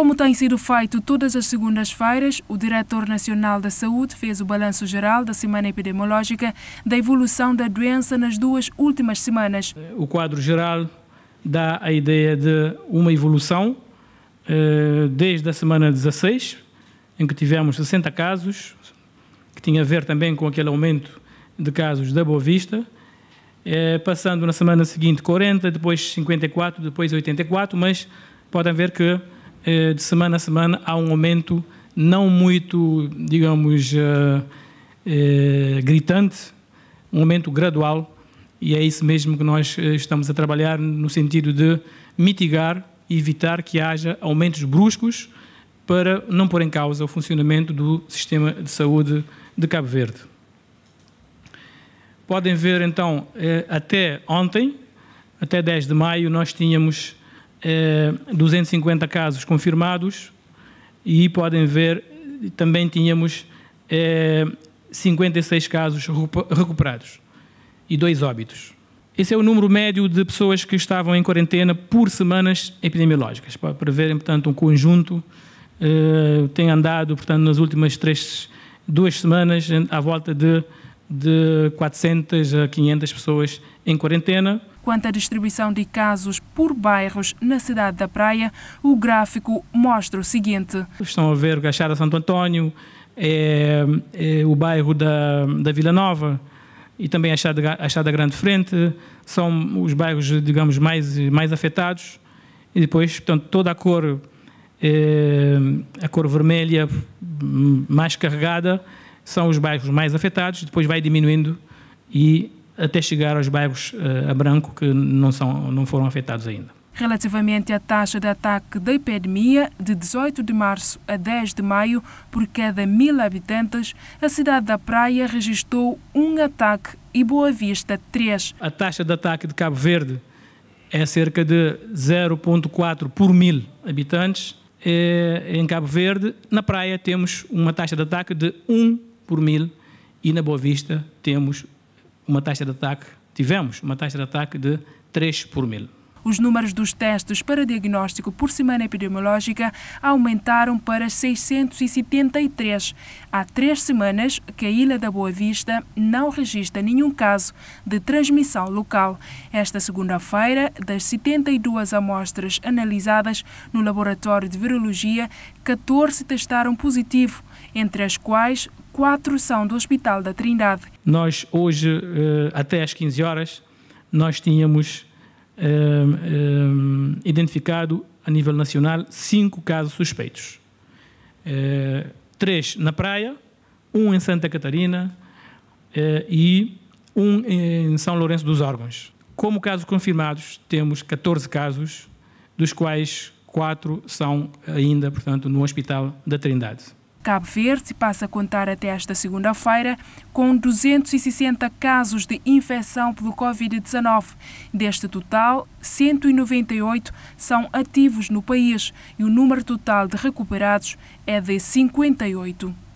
Como tem sido feito todas as segundas-feiras, o Diretor Nacional da Saúde fez o balanço geral da semana epidemiológica da evolução da doença nas duas últimas semanas. O quadro geral dá a ideia de uma evolução eh, desde a semana 16, em que tivemos 60 casos, que tinha a ver também com aquele aumento de casos da Boa Vista, eh, passando na semana seguinte 40, depois 54, depois 84, mas podem ver que eh, de semana a semana há um aumento não muito, digamos, eh, eh, gritante, um aumento gradual, e é isso mesmo que nós estamos a trabalhar no sentido de mitigar e evitar que haja aumentos bruscos para não pôr em causa o funcionamento do sistema de saúde de Cabo Verde. Podem ver então, até ontem, até 10 de maio, nós tínhamos 250 eh, casos confirmados e podem ver também tínhamos 56 eh, casos recuperados e dois óbitos. Esse é o número médio de pessoas que estavam em quarentena por semanas epidemiológicas, para preverem, portanto, um conjunto. Eh, tem andado, portanto, nas últimas três, duas semanas, à volta de de 400 a 500 pessoas em quarentena. Quanto à distribuição de casos por bairros na cidade da Praia, o gráfico mostra o seguinte: estão a ver Gachada Santo António, é, é o bairro da, da Vila Nova e também a Chada, a Grande Frente, são os bairros, digamos, mais, mais afetados. E depois, portanto, toda a cor, é, a cor vermelha hum, mais carregada, são os bairros mais afetados, depois vai diminuindo e até chegar aos bairros uh, a branco que não, são, não foram afetados ainda. Relativamente à taxa de ataque da epidemia, de 18 de março a 10 de maio, por cada mil habitantes, a cidade da Praia registrou um ataque e Boa Vista, três. A taxa de ataque de Cabo Verde é cerca de 0,4 por mil habitantes. Eh, em Cabo Verde, na praia, temos uma taxa de ataque de 1 por mil e na Boa Vista temos uma taxa de ataque, tivemos uma taxa de ataque de 3 por mil. Os números dos testes para diagnóstico por semana epidemiológica aumentaram para 673. Há três semanas que a Ilha da Boa Vista não registra nenhum caso de transmissão local. Esta segunda-feira, das 72 amostras analisadas no Laboratório de Virologia, 14 testaram positivo, entre as quais quatro são do Hospital da Trindade. Nós hoje, eh, até às 15 horas, nós tínhamos ehm, ehm, identificado a nível nacional cinco casos suspeitos. Eh, três na praia, um em Santa Catarina eh, e um em São Lourenço dos Órgãos. Como casos confirmados, temos 14 casos, dos quais quatro são ainda, portanto, no Hospital da Trindade. Cabo Verde passa a contar até esta segunda-feira com 260 casos de infecção pelo Covid-19. Deste total, 198 são ativos no país e o número total de recuperados é de 58.